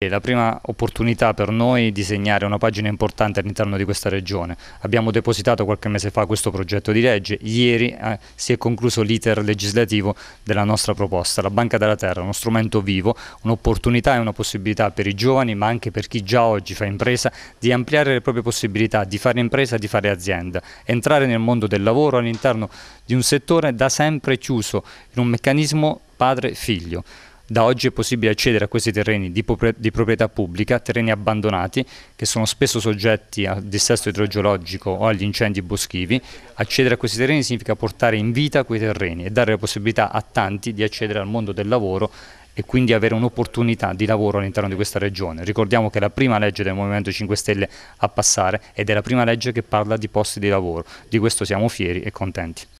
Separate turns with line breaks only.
È la prima opportunità per noi di segnare una pagina importante all'interno di questa regione. Abbiamo depositato qualche mese fa questo progetto di legge, ieri eh, si è concluso l'iter legislativo della nostra proposta, la Banca della Terra, uno strumento vivo, un'opportunità e una possibilità per i giovani ma anche per chi già oggi fa impresa di ampliare le proprie possibilità di fare impresa, di fare azienda, entrare nel mondo del lavoro all'interno di un settore da sempre chiuso in un meccanismo padre-figlio. Da oggi è possibile accedere a questi terreni di, di proprietà pubblica, terreni abbandonati che sono spesso soggetti al dissesto idrogeologico o agli incendi boschivi. Accedere a questi terreni significa portare in vita quei terreni e dare la possibilità a tanti di accedere al mondo del lavoro e quindi avere un'opportunità di lavoro all'interno di questa regione. Ricordiamo che è la prima legge del Movimento 5 Stelle a passare ed è la prima legge che parla di posti di lavoro. Di questo siamo fieri e contenti.